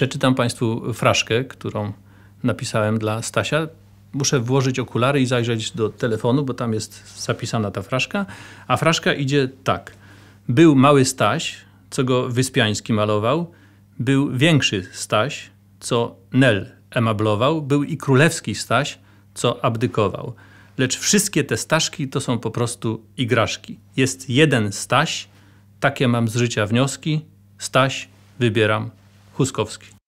przeczytam Państwu fraszkę, którą napisałem dla Stasia. Muszę włożyć okulary i zajrzeć do telefonu, bo tam jest zapisana ta fraszka. A fraszka idzie tak. Był mały Staś, co go Wyspiański malował. Był większy Staś, co Nel emablował. Był i królewski Staś, co abdykował. Lecz wszystkie te Staszki to są po prostu igraszki. Jest jeden Staś, takie mam z życia wnioski. Staś, wybieram Huskowski.